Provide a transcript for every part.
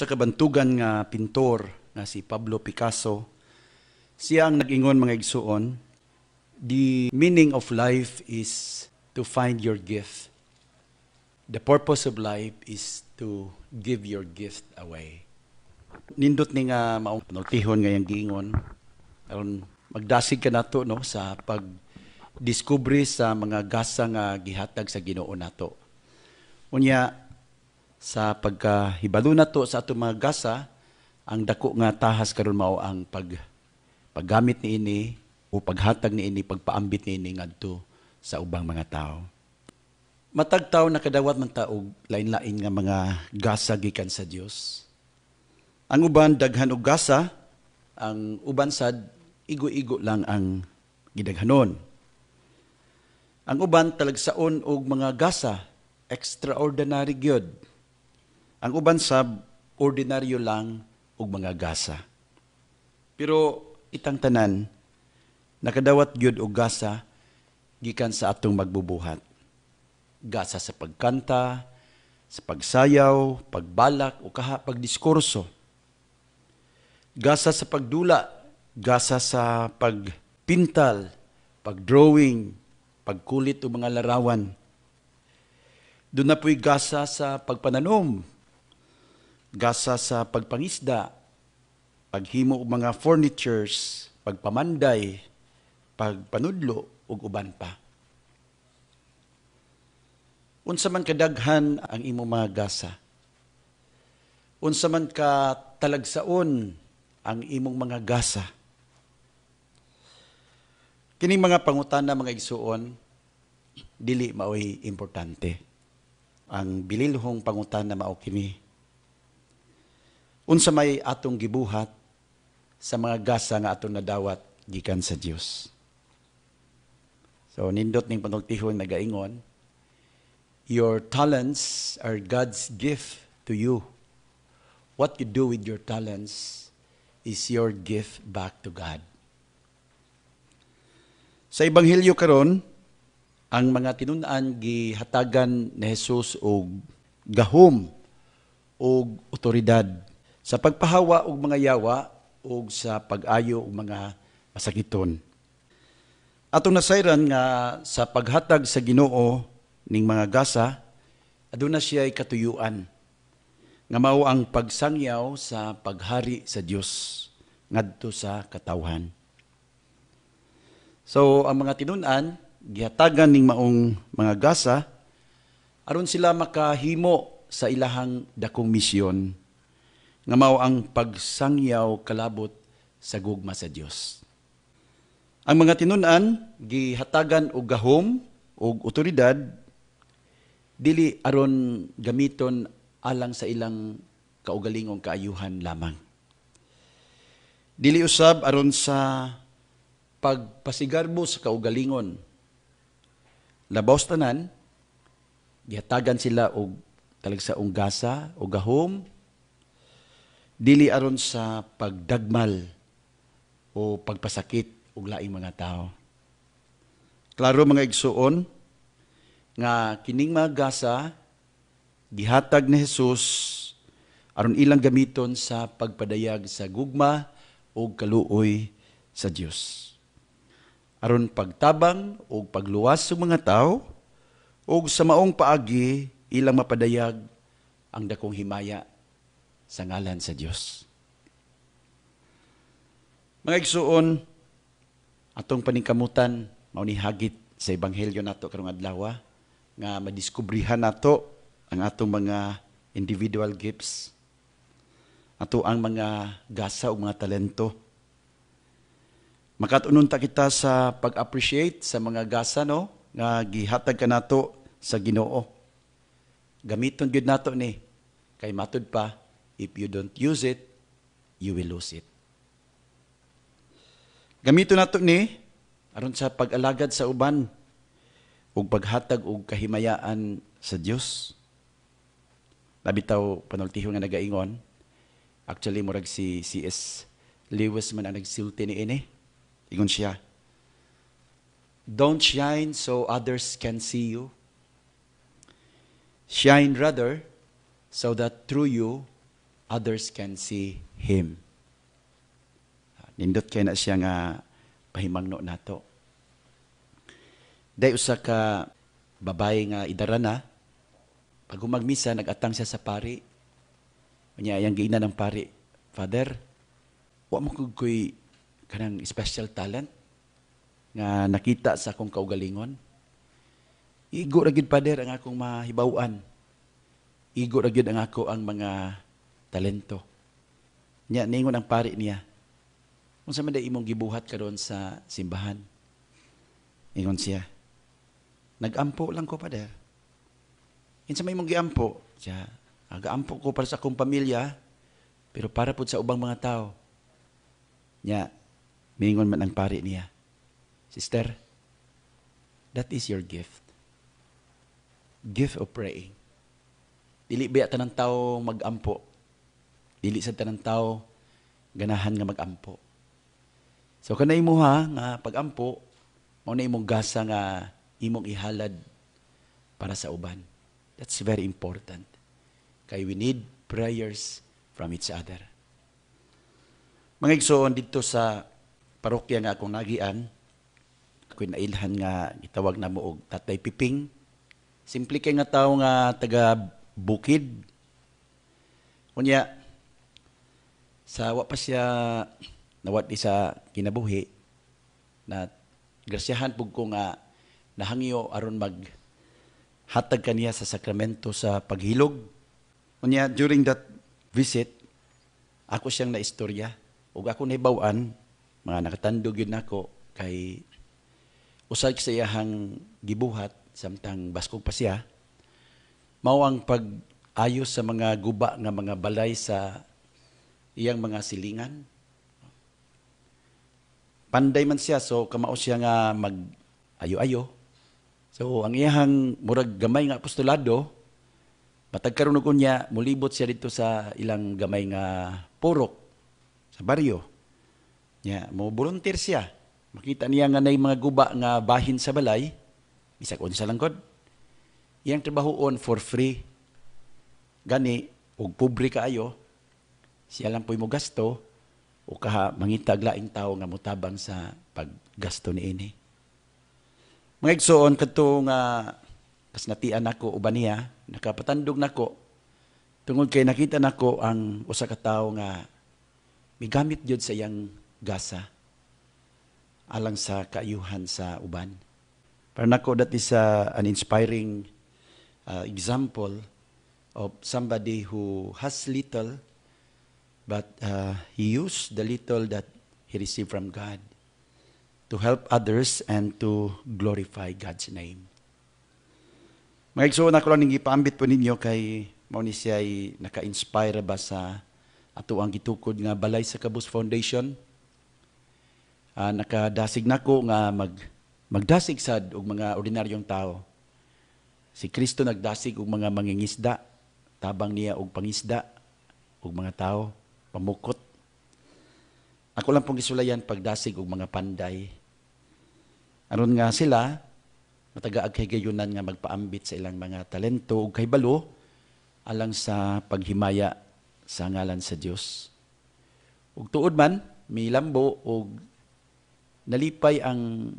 sa kabantugan nga pintor na si Pablo Picasso, siya ang nag-ingon mga igsuon, the meaning of life is to find your gift. The purpose of life is to give your gift away. Nindot ni nga maong panultihon ngayang giingon, aron magdasig ka nato no sa pag discovery sa mga gasa nga gihatag sa Ginoo nato. Unya sa pagkahibalo na to sa ato mga gasa, ang dako nga tahas karon mao ang pag paggamit ni ini o paghatag ni ini, pagpaambit ni ini ngadto sa ubang mga tao. Matag tao nakadawat man taog lain-lain nga mga gasa gikan sa Dios. Ang uban daghan og gasa, ang uban sad igo-igo lang ang gidaghanon. Ang uban talagsaon og mga gasa extraordinary gyud ang uban sab ordinaryo lang og mga gasa. Pero itang tanan nakadawat gyud og gasa gikan sa atong magbubuhat. Gasa sa pagkanta, sa pagsayaw, pagbalak o kaha pagdiskurso. Gasa sa pagdula, gasa sa pagpintal, pagdrawing, pagkulit o mga larawan. Doon na po'y gasa sa pagpananom, gasa sa pagpangisda, paghimo og mga furnitures, pagpamanday, pagpanudlo ug uban pa. Unsa man kadaghan ang imo mga gasa? Unsa man ka talagsaon ang imong mga gasa? Kining mga pangutana mga igsuon dili maoy importante. Ang bililhong pangutana mao kini Unsa may atong gibuhat sa mga gasa nga atong nadawat gikan sa Dios. So nindot ning panultihon nagaingon, your talents are God's gift to you. What you do with your talents is your gift back to God. Sa Ebanghelyo karon, ang mga tinunan gihatagan ni Jesus og gahom og otoridad sa pagpahawa og mga yawa o sa pag-ayo og mga masakiton. Atong nasayran nga sa paghatag sa Ginoo ning mga gasa aduna siya'y katuyuan nga mao ang pagsangyaw sa paghari sa Dios ngadto sa katawhan. So ang mga tinunan gihatagan ning maong mga gasa aron sila makahimo sa ilahang dakong misyon nga mao ang pagsangyaw kalabot sa gugma sa Dios. Ang mga tinunan gihatagan og gahom og otoridad dili aron gamiton alang sa ilang kaugalingong kaayuhan lamang. Dili usab aron sa pagpasigarbo sa kaugalingon. Labaw tanan, gihatagan sila og talagsaong gasa o gahom dili aron sa pagdagmal o pagpasakit og laing mga tao. Klaro mga igsuon nga kining mga gasa gihatag ni Hesus aron ilang gamiton sa pagpadayag sa gugma o kaluoy sa Dios. Aron pagtabang o pagluwas sa mga tao o sa maong paagi ilang mapadayag ang dakong himaya sa ngalan sa Dios. Mga igsuon, atong paningkamutan maunihagit sa ebanghelyo nato karong adlaw ah, nga madiskubrihan nato ang atong mga individual gifts ato ang mga gasa o mga talento. Makatunon ta kita sa pag-appreciate sa mga gasa no nga gihatag ka nato sa Ginoo. Gamiton gyud nato ni kay matud pa If you don't use it, you will lose it. Gamito nato ni aron sa pag-alagad sa uban ug paghatag og kahimayaan sa Dios. Labitaw panultihon nga nagaingon. Actually murag si CS Lewis man ang nagsilti ni ini. Ingon siya. Don't shine so others can see you. Shine rather so that through you others can see Him. Nindot kay na siya nga pahimangno nato. Day usa ka babae nga idara na, pag humagmisa, nagatang siya sa pari. Kanya, yang giina ng pari, Father, wa mo kuy kanang special talent nga nakita sa akong kaugalingon. Igo ra gid Father ang akong mahibawan. Igo ra gid ang ako ang mga talento. Nya, ningon ang pari niya. Kung sa manday imong gibuhat karon sa simbahan, ingon siya, nagampo lang ko, pader. Insa may imong giampo, siya, agaampo ko para sa akong pamilya, pero para po sa ubang mga tao. Nya, ningon man ang pari niya, Sister, that is your gift. Gift of praying. Dili biya tanang tao magampo Dili sa tanang tao, ganahan nga magampo. So kanay mo ha, nga pagampo, mao na imong gasa nga imong ihalad para sa uban. That's very important. Kay we need prayers from each other. Mga igsoon dito sa parokya nga akong nagian, ako'y nailhan nga gitawag na mo og Tatay Piping. Simple kay nga tawo nga taga Bukid. Unya, sa wa pa siya nawat sa kinabuhi na grasyahan pug ko nga nahangyo aron mag hatag kaniya sa sakramento sa paghilog. Unya during that visit ako siyang naistorya ug ako nahibaw-an mga nakatandog yun nako kay usag sayahang gibuhat samtang baskog pa siya mao ang pag-ayos sa mga guba nga mga balay sa iyang mga silingan. Panday man siya, so kamao siya nga mag-ayo-ayo. So ang iyang murag gamay nga apostolado, matag karon niya, mulibot siya dito sa ilang gamay nga purok sa baryo. Nya, mo volunteer siya. Makita niya nga nay mga guba nga bahin sa balay, bisag unsa lang kod. Iyang on for free. Gani og pobre kaayo, siya lang po'y mo gasto, o kaha mangitag laing tao nga mutabang sa paggasto ni ini. Mga igsoon, kadto nga kas natian ako uban niya, nakapatandog nako tungod kay nakita nako ang usa ka tawo nga migamit jud sa iyang gasa alang sa kaayuhan sa uban. Para nako that is uh, an inspiring uh, example of somebody who has little But uh, he used the little that he received from God to help others and to glorify God's name. Mga igsoon ako lang ipaambit po ninyo kay mao siya ay naka-inspire ba sa ato ang gitukod nga balay sa Kabus Foundation. Uh, nakadasig nako nga mag magdasig sad og mga ordinaryong tao. Si Kristo nagdasig og mga mangingisda, tabang niya og pangisda og mga tao pamukot. Ako lang pong isulayan pagdasig og mga panday. Aron nga sila, matagaag kay gayunan nga magpaambit sa ilang mga talento ug kaybalo alang sa paghimaya sa ngalan sa Dios. Ug tuod man, may lambo og nalipay ang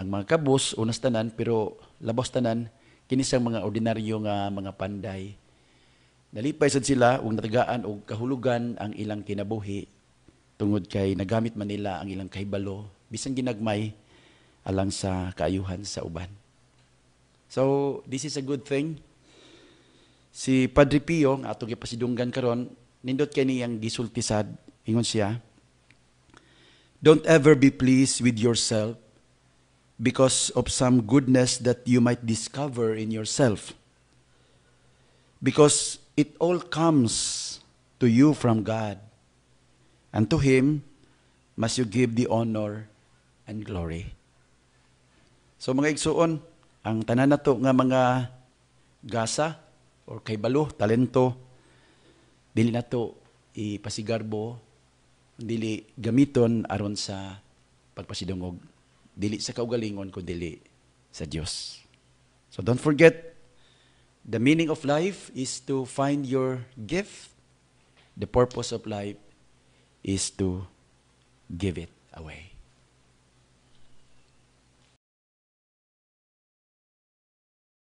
ang mga kabus unas tanan pero labos tanan kini sang mga ordinaryo nga mga panday Nalipay sad sila ug natagaan og kahulugan ang ilang kinabuhi tungod kay nagamit man nila ang ilang kahibalo bisan ginagmay alang sa kaayuhan sa uban. So, this is a good thing. Si Padre Pio, nga atong ipasidunggan karon, nindot kay niyang gisultisad ingon siya, Don't ever be pleased with yourself because of some goodness that you might discover in yourself. Because It all comes to you from God. And to Him must you give the honor and glory. So mga igsuon, ang tanan nato nga mga gasa or kaybalo, talento, dili nato ipasigarbo, dili gamiton aron sa pagpasidungog, dili sa kaugalingon ko dili sa Dios. So don't forget The meaning of life is to find your gift. The purpose of life is to give it away.